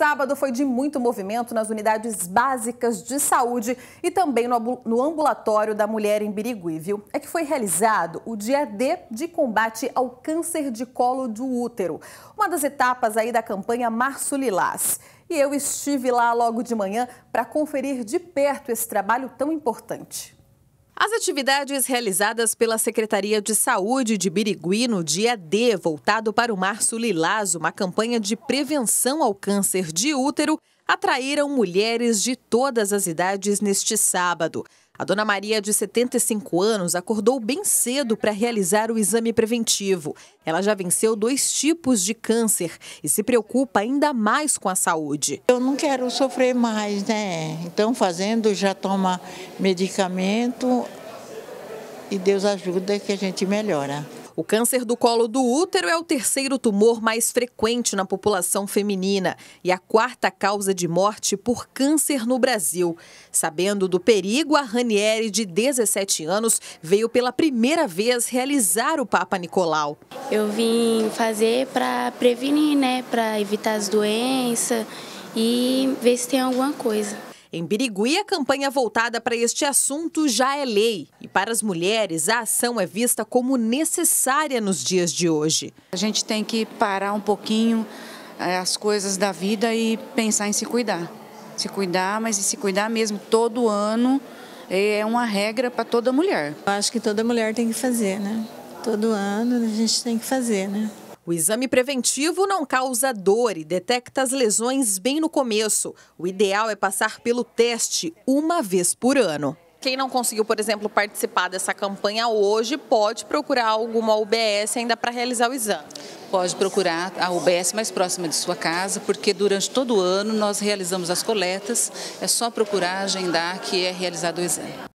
sábado foi de muito movimento nas unidades básicas de saúde e também no ambulatório da mulher em Birigui, viu? É que foi realizado o dia D de combate ao câncer de colo do útero, uma das etapas aí da campanha Março Lilás. E eu estive lá logo de manhã para conferir de perto esse trabalho tão importante. As atividades realizadas pela Secretaria de Saúde de Birigui no dia D, voltado para o Março Lilás, uma campanha de prevenção ao câncer de útero, atraíram mulheres de todas as idades neste sábado. A dona Maria, de 75 anos, acordou bem cedo para realizar o exame preventivo. Ela já venceu dois tipos de câncer e se preocupa ainda mais com a saúde. Eu não quero sofrer mais, né? Então, fazendo, já toma medicamento e Deus ajuda que a gente melhora. O câncer do colo do útero é o terceiro tumor mais frequente na população feminina e a quarta causa de morte por câncer no Brasil. Sabendo do perigo, a Ranieri, de 17 anos, veio pela primeira vez realizar o Papa Nicolau. Eu vim fazer para prevenir, né, para evitar as doenças e ver se tem alguma coisa. Em Birigui, a campanha voltada para este assunto já é lei. E para as mulheres, a ação é vista como necessária nos dias de hoje. A gente tem que parar um pouquinho eh, as coisas da vida e pensar em se cuidar. Se cuidar, mas se cuidar mesmo todo ano é uma regra para toda mulher. Eu acho que toda mulher tem que fazer, né? Todo ano a gente tem que fazer, né? O exame preventivo não causa dor e detecta as lesões bem no começo. O ideal é passar pelo teste uma vez por ano. Quem não conseguiu, por exemplo, participar dessa campanha hoje, pode procurar alguma UBS ainda para realizar o exame? Pode procurar a UBS mais próxima de sua casa, porque durante todo o ano nós realizamos as coletas. É só procurar, agendar que é realizado o exame.